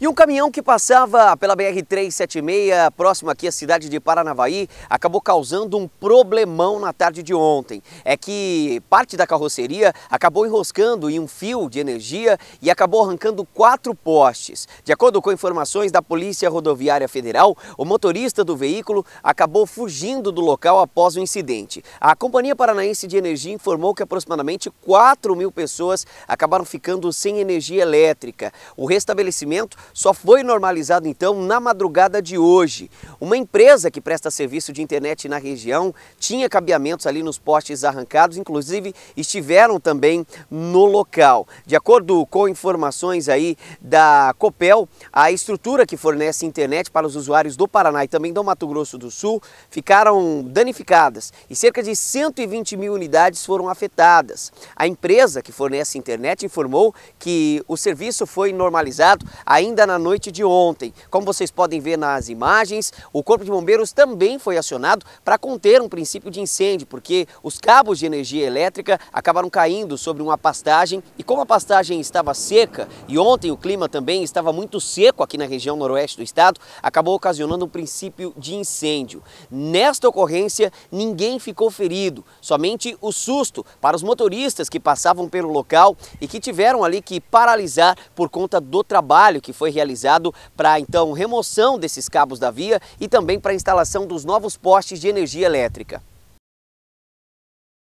E um caminhão que passava pela BR-376, próximo aqui à cidade de Paranavaí, acabou causando um problemão na tarde de ontem. É que parte da carroceria acabou enroscando em um fio de energia e acabou arrancando quatro postes. De acordo com informações da Polícia Rodoviária Federal, o motorista do veículo acabou fugindo do local após o incidente. A Companhia Paranaense de Energia informou que aproximadamente 4 mil pessoas acabaram ficando sem energia elétrica. O restabelecimento só foi normalizado então na madrugada de hoje. Uma empresa que presta serviço de internet na região tinha cabeamentos ali nos postes arrancados, inclusive estiveram também no local. De acordo com informações aí da Copel, a estrutura que fornece internet para os usuários do Paraná e também do Mato Grosso do Sul ficaram danificadas e cerca de 120 mil unidades foram afetadas. A empresa que fornece internet informou que o serviço foi normalizado ainda ainda na noite de ontem. Como vocês podem ver nas imagens, o Corpo de Bombeiros também foi acionado para conter um princípio de incêndio, porque os cabos de energia elétrica acabaram caindo sobre uma pastagem e como a pastagem estava seca e ontem o clima também estava muito seco aqui na região noroeste do estado, acabou ocasionando um princípio de incêndio. Nesta ocorrência, ninguém ficou ferido, somente o susto para os motoristas que passavam pelo local e que tiveram ali que paralisar por conta do trabalho que foi foi realizado para então remoção desses cabos da via e também para a instalação dos novos postes de energia elétrica.